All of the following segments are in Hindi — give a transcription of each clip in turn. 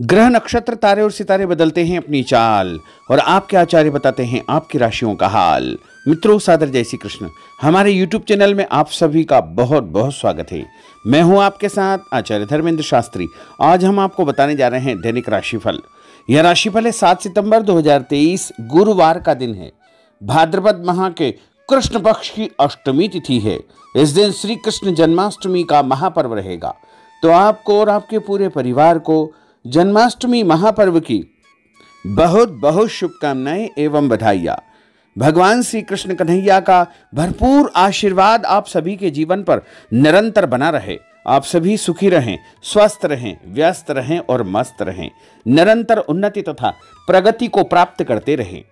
ग्रह नक्षत्र तारे और सितारे बदलते हैं अपनी चाल और आपके आचार्य बताते हैं आपकी राशियों का हाल मित्रों सादर जय श्री कृष्ण हमारे यूट्यूब चैनल में आप सभी का बहुत बहुत स्वागत है मैं हूं आपके साथ आचार्य धर्मेंद्र शास्त्री आज हम आपको बताने जा रहे हैं दैनिक राशिफल यह राशिफल है सात सितंबर दो गुरुवार का दिन है भाद्रपद माह के कृष्ण पक्ष की अष्टमी तिथि है इस दिन श्री कृष्ण जन्माष्टमी का महापर्व रहेगा तो आपको और आपके पूरे परिवार को जन्माष्टमी महापर्व की बहुत बहुत शुभकामनाएं एवं बधाइया भगवान श्री कृष्ण कन्हैया का भरपूर आशीर्वाद आप सभी के जीवन पर निरंतर बना रहे आप सभी सुखी रहें स्वस्थ रहें व्यस्त रहें और मस्त रहें निरंतर उन्नति तथा प्रगति को प्राप्त करते रहें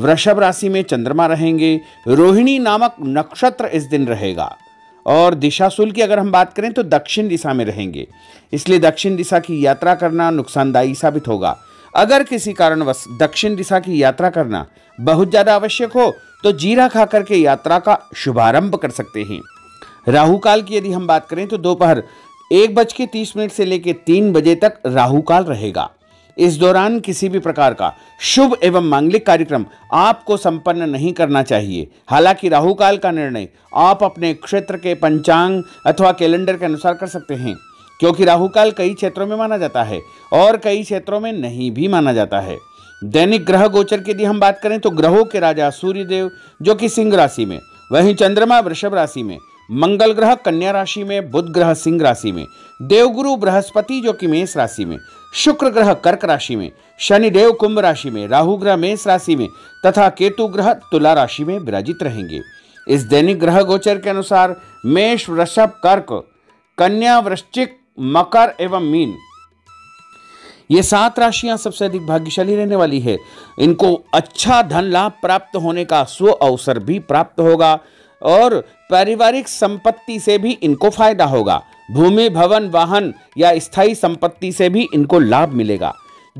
वृषभ राशि में चंद्रमा रहेंगे रोहिणी नामक नक्षत्र इस दिन रहेगा और दिशाशूल की अगर हम बात करें तो दक्षिण दिशा में रहेंगे इसलिए दक्षिण दिशा की यात्रा करना नुकसानदायी साबित होगा अगर किसी कारणवश दक्षिण दिशा की यात्रा करना बहुत ज़्यादा आवश्यक हो तो जीरा खा करके यात्रा का शुभारंभ कर सकते हैं राहु काल की यदि हम बात करें तो दोपहर एक बज के तीस मिनट से लेकर तीन बजे तक राहु काल रहेगा इस दौरान किसी भी प्रकार का शुभ एवं मांगलिक कार्यक्रम आपको संपन्न नहीं करना चाहिए हालांकि राहु काल का निर्णय आप अपने क्षेत्र के पंचांग अथवा कैलेंडर के अनुसार कर सकते हैं क्योंकि राहु काल कई क्षेत्रों में माना जाता है और कई क्षेत्रों में नहीं भी माना जाता है दैनिक ग्रह गोचर की यदि हम बात करें तो ग्रहों के राजा सूर्यदेव जो कि सिंह राशि में वहीं चंद्रमा वृषभ राशि में मंगल ग्रह कन्या राशि में बुध ग्रह सिंह राशि में देवगुरु बृहस्पति जो कि मेष राशि में शुक्र ग्रह कर्क राशि में शनि देव कुंभ राशि में राहु ग्रह मेष राशि में तथा केतु ग्रह तुला राशि में विराजित रहेंगे इस दैनिक ग्रह गोचर के अनुसार मेष वृषभ कर्क कन्या वृश्चिक मकर एवं मीन ये सात राशियां सबसे अधिक भाग्यशाली रहने वाली है इनको अच्छा धन लाभ प्राप्त होने का स्व अवसर भी प्राप्त होगा और पारिवारिक संपत्ति से भी इनको फायदा होगा भूमि भवन वाहन या स्थायी संपत्ति से भी इनको लाभ मिलेगा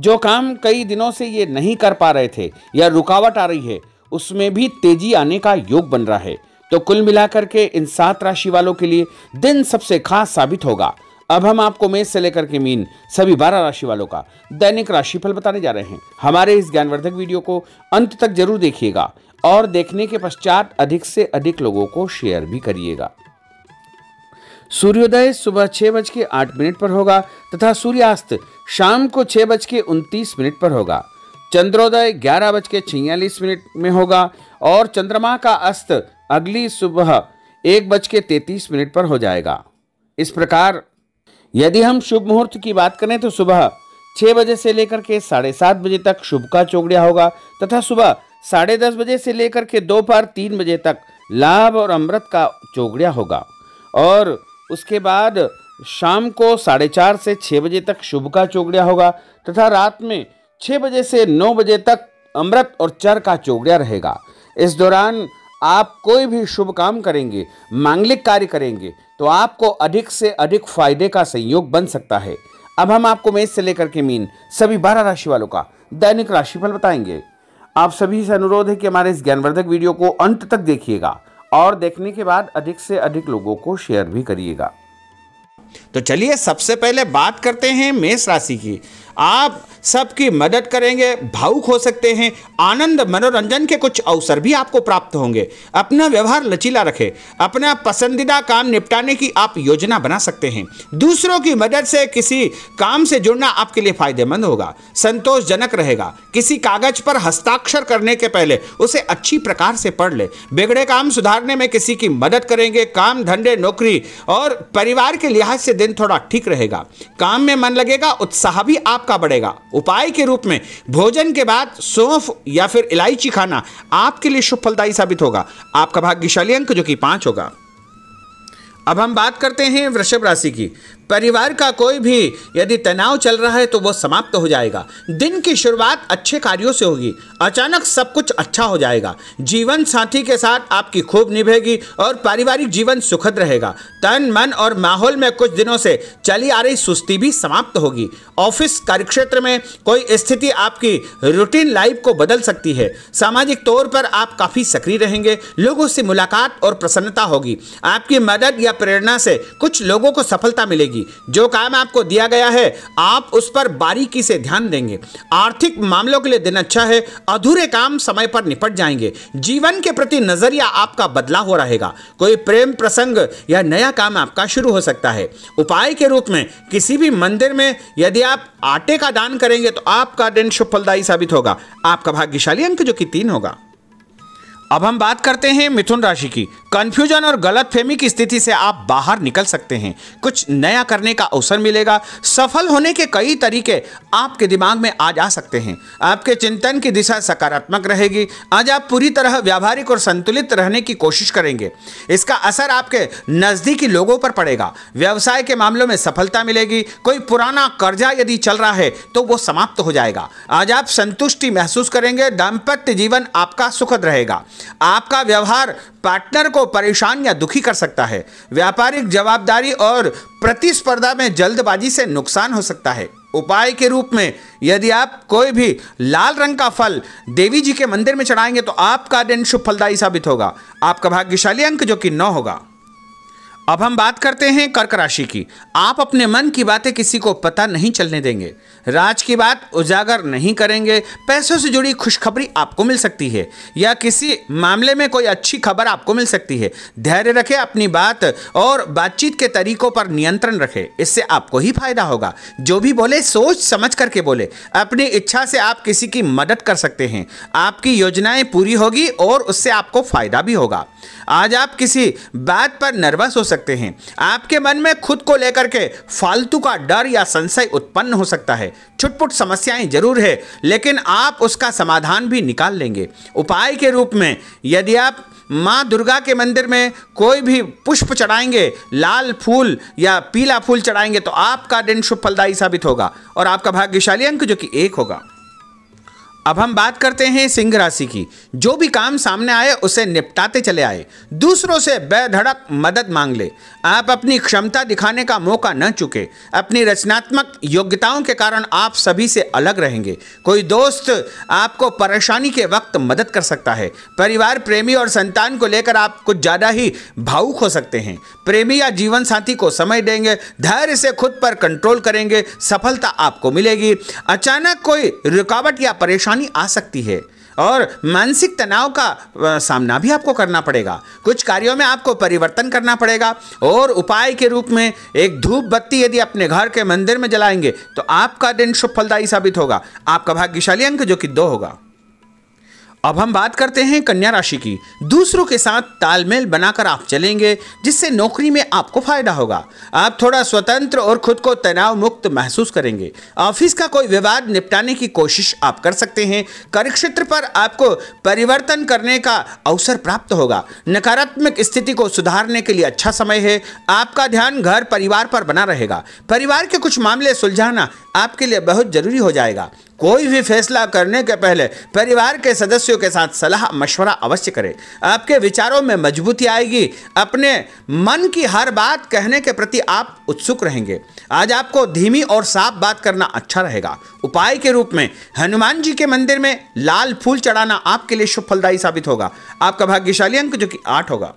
जो काम कई दिनों से ये नहीं कर पा रहे थे या रुकावट आ रही है उसमें भी तेजी आने का योग बन रहा है तो कुल मिलाकर के इन सात राशि वालों के लिए दिन सबसे खास साबित होगा अब हम आपको मेष से लेकर के मीन सभी बारह राशि वालों का दैनिक राशिफल बताने जा रहे हैं हमारे इस ज्ञानवर्धक वीडियो को अंत तक जरूर देखिएगा और देखने के पश्चात अधिक से अधिक लोगों को शेयर भी करिएगा सूर्योदय सुबह छह बज के आठ मिनट पर होगा तथा सूर्यास्त शाम को छह बज के उनतीस मिनट पर होगा चंद्रोदय ग्यारह बज के छियालीस मिनट में होगा और चंद्रमा का अस्त अगली सुबह एक बज के तैतीस मिनट पर हो जाएगा इस प्रकार यदि हम शुभ मुहूर्त की बात करें तो सुबह छह बजे से लेकर के साढ़े सात बजे तक शुभ का चौगड़िया होगा तथा सुबह साढ़े दस बजे से लेकर के दोपहर तीन बजे तक लाभ और अमृत का चौगड़िया होगा और उसके बाद शाम को साढ़े चार से छः बजे तक शुभ का चौगड़िया होगा तथा रात में छः बजे से नौ बजे तक अमृत और चर का चौगड़िया रहेगा इस दौरान आप कोई भी शुभ काम करेंगे मांगलिक कार्य करेंगे तो आपको अधिक से अधिक फायदे का संयोग बन सकता है अब हम आपको मेष से लेकर के मीन सभी बारह राशि वालों का दैनिक राशिफल बताएंगे आप सभी से अनुरोध है कि हमारे इस ज्ञानवर्धक वीडियो को अंत तक देखिएगा और देखने के बाद अधिक से अधिक लोगों को शेयर भी करिएगा तो चलिए सबसे पहले बात करते हैं मेष राशि की आप सबकी मदद करेंगे भावुक हो सकते हैं आनंद मनोरंजन के कुछ अवसर भी आपको प्राप्त होंगे अपना व्यवहार लचीला रखें अपना पसंदीदा काम निपटाने की आप योजना बना सकते हैं दूसरों की मदद से किसी काम से जुड़ना आपके लिए फायदेमंद होगा संतोषजनक रहेगा किसी कागज पर हस्ताक्षर करने के पहले उसे अच्छी प्रकार से पढ़ ले बिगड़े काम सुधारने में किसी की मदद करेंगे काम धंधे नौकरी और परिवार के लिहाज से दिन थोड़ा ठीक रहेगा काम में मन लगेगा उत्साह भी आप आपका बढ़ेगा उपाय के रूप में भोजन के बाद सौंफ या फिर इलायची खाना आपके लिए शुभ फलदायी साबित होगा आपका भाग्यशाली अंक जो कि पांच होगा अब हम बात करते हैं वृषभ राशि की परिवार का कोई भी यदि तनाव चल रहा है तो वो समाप्त हो जाएगा दिन की शुरुआत अच्छे कार्यों से होगी अचानक सब कुछ अच्छा हो जाएगा जीवन साथी के साथ आपकी खूब निभेगी और पारिवारिक जीवन सुखद रहेगा तन मन और माहौल में कुछ दिनों से चली आ रही सुस्ती भी समाप्त होगी ऑफिस कार्यक्षेत्र में कोई स्थिति आपकी रूटीन लाइफ को बदल सकती है सामाजिक तौर पर आप काफ़ी सक्रिय रहेंगे लोगों से मुलाकात और प्रसन्नता होगी आपकी मदद या प्रेरणा से कुछ लोगों को सफलता मिलेगी होगी जो काम आपको दिया गया है आप उस पर बारीकी से ध्यान देंगे आर्थिक मामलों के लिए दिन अच्छा है अधूरे काम समय पर निपट जाएंगे जीवन के प्रति नजरिया आपका बदला हो रहेगा कोई प्रेम प्रसंग या नया काम आपका शुरू हो सकता है उपाय के रूप में किसी भी मंदिर में यदि आप आटे का दान करेंगे तो आपका दिन शुभ साबित होगा आपका भाग्यशाली अंक जो कि तीन होगा अब हम बात करते हैं मिथुन राशि की कंफ्यूजन और गलत फहमी की स्थिति से आप बाहर निकल सकते हैं कुछ नया करने का अवसर मिलेगा सफल होने के कई तरीके आपके दिमाग में आज आ सकते हैं आपके चिंतन की दिशा सकारात्मक रहेगी आज आप पूरी तरह व्यावहारिक और संतुलित रहने की कोशिश करेंगे इसका असर आपके नज़दीकी लोगों पर पड़ेगा व्यवसाय के मामलों में सफलता मिलेगी कोई पुराना कर्जा यदि चल रहा है तो वो समाप्त हो जाएगा आज आप संतुष्टि महसूस करेंगे दाम्पत्य जीवन आपका सुखद रहेगा आपका व्यवहार पार्टनर को परेशान या दुखी कर सकता है व्यापारिक जवाबदारी और प्रतिस्पर्धा में जल्दबाजी से नुकसान हो सकता है उपाय के रूप में यदि आप कोई भी लाल रंग का फल देवी जी के मंदिर में चढ़ाएंगे तो आपका दिन शुभ फलदायी साबित होगा आपका भाग्यशाली अंक जो कि नौ होगा अब हम बात करते हैं कर्क राशि की आप अपने मन की बातें किसी को पता नहीं चलने देंगे राज की बात उजागर नहीं करेंगे पैसों से जुड़ी खुशखबरी आपको मिल सकती है या किसी मामले में कोई अच्छी खबर आपको मिल सकती है धैर्य रखें अपनी बात और बातचीत के तरीकों पर नियंत्रण रखें इससे आपको ही फायदा होगा जो भी बोले सोच समझ करके बोले अपनी इच्छा से आप किसी की मदद कर सकते हैं आपकी योजनाएं पूरी होगी और उससे आपको फायदा भी होगा आज आप किसी बात पर नर्वस हो सकते हैं आपके मन में खुद को लेकर के फालतू का डर या संशय उत्पन्न हो सकता है छुटपुट समस्याएं जरूर है लेकिन आप उसका समाधान भी निकाल लेंगे उपाय के रूप में यदि आप माँ दुर्गा के मंदिर में कोई भी पुष्प चढ़ाएंगे लाल फूल या पीला फूल चढ़ाएंगे तो आपका दिन शुभ फलदायी साबित होगा और आपका भाग्यशाली अंक जो कि एक होगा अब हम बात करते हैं सिंह राशि की जो भी काम सामने आए उसे निपटाते चले आए दूसरों से बेधड़क मदद मांग ले आप अपनी क्षमता दिखाने का मौका न चुके अपनी रचनात्मक योग्यताओं के कारण आप सभी से अलग रहेंगे कोई दोस्त आपको परेशानी के वक्त मदद कर सकता है परिवार प्रेमी और संतान को लेकर आप कुछ ज़्यादा ही भावुक हो सकते हैं प्रेमी या जीवन साथी को समय देंगे धैर्य से खुद पर कंट्रोल करेंगे सफलता आपको मिलेगी अचानक कोई रुकावट या परेशानी परेशानी आ सकती है और मानसिक तनाव का सामना भी आपको करना पड़ेगा कुछ कार्यों में आपको परिवर्तन करना पड़ेगा और उपाय के रूप में एक धूप बत्ती यदि अपने घर के मंदिर में जलाएंगे तो आपका दिन शुभ फलदायी साबित होगा आपका भाग्यशाली अंक जो कि दो होगा अब हम बात करते हैं कन्या राशि की दूसरों के साथ तालमेल बनाकर आप चलेंगे जिससे नौकरी में आपको फायदा होगा आप थोड़ा स्वतंत्र और खुद को तनाव मुक्त महसूस करेंगे ऑफिस का कोई विवाद निपटाने की कोशिश आप कर सकते हैं कार्यक्षेत्र पर आपको परिवर्तन करने का अवसर प्राप्त होगा नकारात्मक स्थिति को सुधारने के लिए अच्छा समय है आपका ध्यान घर परिवार पर बना रहेगा परिवार के कुछ मामले सुलझाना आपके लिए बहुत ज़रूरी हो जाएगा कोई भी फैसला करने के पहले परिवार के सदस्यों के साथ सलाह मशवरा अवश्य करें आपके विचारों में मजबूती आएगी अपने मन की हर बात कहने के प्रति आप उत्सुक रहेंगे आज आपको धीमी और साफ बात करना अच्छा रहेगा उपाय के रूप में हनुमान जी के मंदिर में लाल फूल चढ़ाना आपके लिए शुभ फलदायी साबित होगा आपका भाग्यशाली अंक जो कि आठ होगा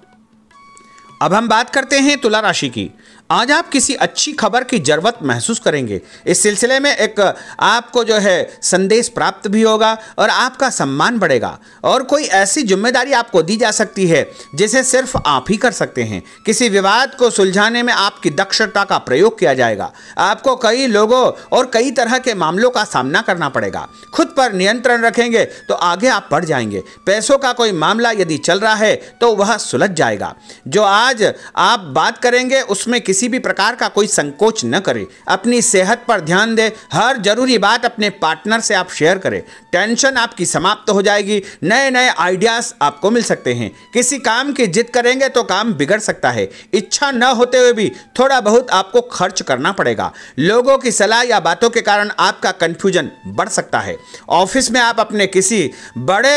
अब हम बात करते हैं तुला राशि की आज आप किसी अच्छी खबर की ज़रूरत महसूस करेंगे इस सिलसिले में एक आपको जो है संदेश प्राप्त भी होगा और आपका सम्मान बढ़ेगा और कोई ऐसी जिम्मेदारी आपको दी जा सकती है जिसे सिर्फ आप ही कर सकते हैं किसी विवाद को सुलझाने में आपकी दक्षता का प्रयोग किया जाएगा आपको कई लोगों और कई तरह के मामलों का सामना करना पड़ेगा खुद पर नियंत्रण रखेंगे तो आगे आप बढ़ जाएंगे पैसों का कोई मामला यदि चल रहा है तो वह सुलझ जाएगा जो आज आप बात करेंगे उसमें किसी किसी भी प्रकार का कोई संकोच न करें अपनी सेहत पर ध्यान दें हर जरूरी बात अपने पार्टनर से आप शेयर करें टेंशन आपकी समाप्त तो हो जाएगी नए नए आइडियाज़ आपको मिल सकते हैं किसी काम की जिद करेंगे तो काम बिगड़ सकता है इच्छा न होते हुए भी थोड़ा बहुत आपको खर्च करना पड़ेगा लोगों की सलाह या बातों के कारण आपका कन्फ्यूजन बढ़ सकता है ऑफिस में आप अपने किसी बड़े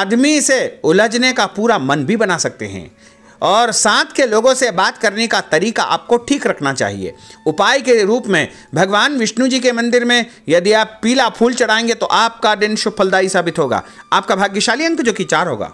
आदमी से उलझने का पूरा मन भी बना सकते हैं और साथ के लोगों से बात करने का तरीका आपको ठीक रखना चाहिए उपाय के रूप में भगवान विष्णु जी के मंदिर में यदि आप पीला फूल चढ़ाएंगे तो आपका दिन शुभ फलदायी साबित होगा आपका भाग्यशाली अंक जो कि चार होगा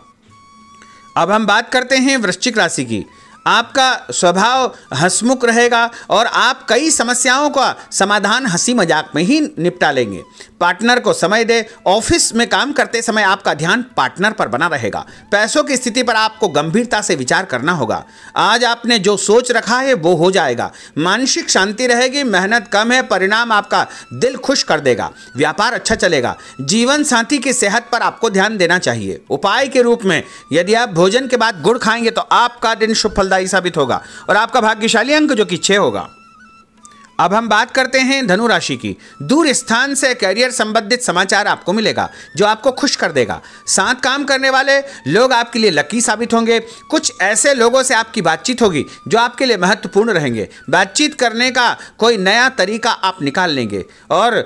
अब हम बात करते हैं वृश्चिक राशि की आपका स्वभाव हंसमुख रहेगा और आप कई समस्याओं का समाधान हंसी मजाक में ही निपटा लेंगे पार्टनर को समय दे ऑफिस में काम करते समय आपका ध्यान पार्टनर पर बना रहेगा पैसों की स्थिति पर आपको गंभीरता से विचार करना होगा आज आपने जो सोच रखा है वो हो जाएगा मानसिक शांति रहेगी मेहनत कम है परिणाम आपका दिल खुश कर देगा व्यापार अच्छा चलेगा जीवन साथी की सेहत पर आपको ध्यान देना चाहिए उपाय के रूप में यदि आप भोजन के बाद गुड़ खाएंगे तो आपका दिन शुभ फलदायी साबित होगा और आपका भाग्यशाली अंक जो कि छः होगा अब हम बात करते हैं धनु राशि की दूर स्थान से करियर संबंधित समाचार आपको मिलेगा जो आपको खुश कर देगा साथ काम करने वाले लोग आपके लिए लकी साबित होंगे कुछ ऐसे लोगों से आपकी बातचीत होगी जो आपके लिए महत्वपूर्ण रहेंगे बातचीत करने का कोई नया तरीका आप निकाल लेंगे और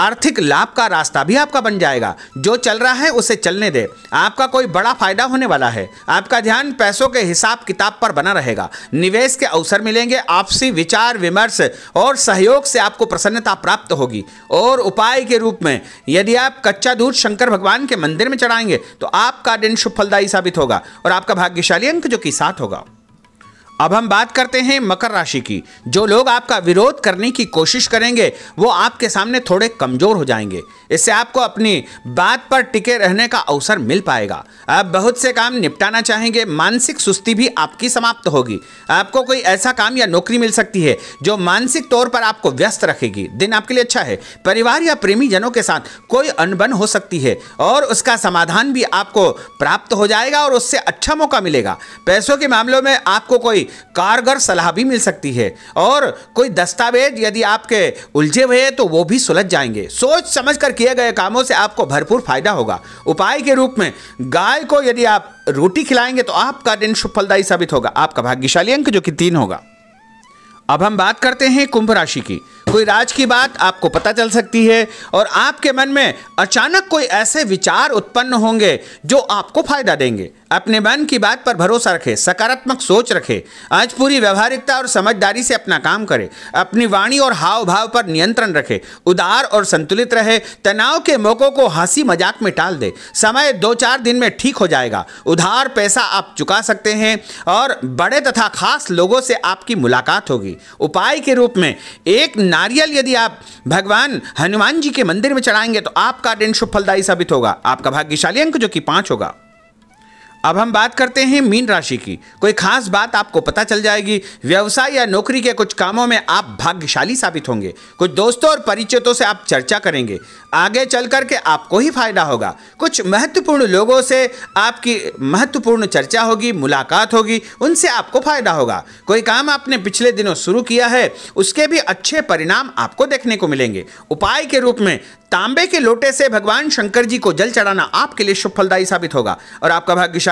आर्थिक लाभ का रास्ता भी आपका बन जाएगा जो चल रहा है उसे चलने दे आपका कोई बड़ा फायदा होने वाला है आपका ध्यान पैसों के हिसाब किताब पर बना रहेगा निवेश के अवसर मिलेंगे आपसी विचार विमर्श और सहयोग से आपको प्रसन्नता प्राप्त होगी और उपाय के रूप में यदि आप कच्चा दूध शंकर भगवान के मंदिर में चढ़ाएंगे तो आपका दिन शुभ फलदायी साबित होगा और आपका भाग्यशाली अंक जो कि सात होगा अब हम बात करते हैं मकर राशि की जो लोग आपका विरोध करने की कोशिश करेंगे वो आपके सामने थोड़े कमजोर हो जाएंगे इससे आपको अपनी बात पर टिके रहने का अवसर मिल पाएगा आप बहुत से काम निपटाना चाहेंगे मानसिक सुस्ती भी आपकी समाप्त होगी आपको कोई ऐसा काम या नौकरी मिल सकती है जो मानसिक तौर पर आपको व्यस्त रखेगी दिन आपके लिए अच्छा है परिवार या प्रेमी जनों के साथ कोई अनबन हो सकती है और उसका समाधान भी आपको प्राप्त हो जाएगा और उससे अच्छा मौका मिलेगा पैसों के मामलों में आपको कोई कोई कारगर सलाह भी मिल सकती है और कोई दस्तावेज यदि आपके उलझे हुए तो वो भी सुलझ जाएंगे सोच समझ कर किए गए कामों से आपको भरपूर फायदा होगा उपाय के रूप में गाय को यदि आप रोटी खिलाएंगे तो आपका दिन सुफलदायी साबित होगा आपका भाग्यशाली अंक जो कि तीन होगा अब हम बात करते हैं कुंभ राशि की कोई राज की बात आपको पता चल सकती है और आपके मन में अचानक कोई ऐसे विचार उत्पन्न होंगे जो आपको फायदा देंगे अपने मन की बात पर भरोसा रखें सकारात्मक सोच रखें आज पूरी व्यवहारिकता और समझदारी से अपना काम करें अपनी वाणी और हाव भाव पर नियंत्रण रखें उदार और संतुलित रहे तनाव के मौकों को हंसी मजाक में टाल दे समय दो चार दिन में ठीक हो जाएगा उधार पैसा आप चुका सकते हैं और बड़े तथा खास लोगों से आपकी मुलाकात होगी उपाय के रूप में एक ना नारियल यदि आप भगवान हनुमान जी के मंदिर में चढ़ाएंगे तो आपका दिन शुभ फलदायी साबित होगा आपका भाग्यशाली अंक जो कि पांच होगा अब हम बात करते हैं मीन राशि की कोई खास बात आपको पता चल जाएगी व्यवसाय या नौकरी के कुछ कामों में आप भाग्यशाली साबित होंगे कुछ दोस्तों और परिचितों से आप चर्चा करेंगे आगे चल करके आपको ही फायदा होगा कुछ महत्वपूर्ण लोगों से आपकी महत्वपूर्ण चर्चा होगी मुलाकात होगी उनसे आपको फायदा होगा कोई काम आपने पिछले दिनों शुरू किया है उसके भी अच्छे परिणाम आपको देखने को मिलेंगे उपाय के रूप में तांबे के लोटे से भगवान शंकर जी को जल चढ़ाना आपके लिए शुभ फलदायी साबित होगा और आपका भाग्यशाली